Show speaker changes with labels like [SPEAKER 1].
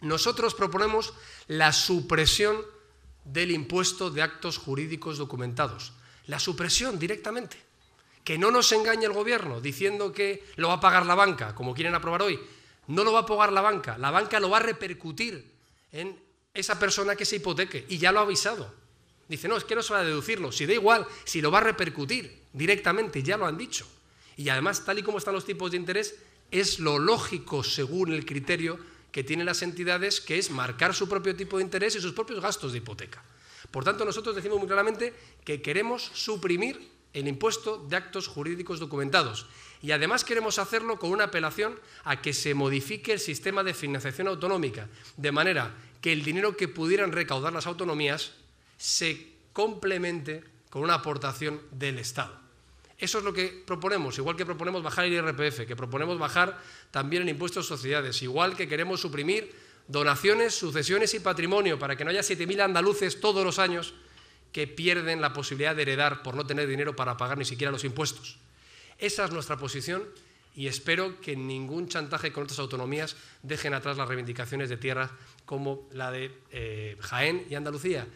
[SPEAKER 1] Nosotros proponemos la supresión del impuesto de actos jurídicos documentados. La supresión directamente. Que no nos engañe el gobierno diciendo que lo va a pagar la banca, como quieren aprobar hoy. No lo va a pagar la banca. La banca lo va a repercutir en esa persona que se hipoteque. Y ya lo ha avisado. Dice, no, es que no se va a deducirlo. Si da igual, si lo va a repercutir directamente, ya lo han dicho. Y además, tal y como están los tipos de interés, es lo lógico según el criterio que tienen las entidades, que es marcar su propio tipo de interés y sus propios gastos de hipoteca. Por tanto, nosotros decimos muy claramente que queremos suprimir el impuesto de actos jurídicos documentados y además queremos hacerlo con una apelación a que se modifique el sistema de financiación autonómica, de manera que el dinero que pudieran recaudar las autonomías se complemente con una aportación del Estado. Eso es lo que proponemos, igual que proponemos bajar el IRPF, que proponemos bajar también el impuesto a sociedades, igual que queremos suprimir donaciones, sucesiones y patrimonio para que no haya 7.000 andaluces todos los años que pierden la posibilidad de heredar por no tener dinero para pagar ni siquiera los impuestos. Esa es nuestra posición y espero que ningún chantaje con otras autonomías dejen atrás las reivindicaciones de tierras como la de eh, Jaén y Andalucía.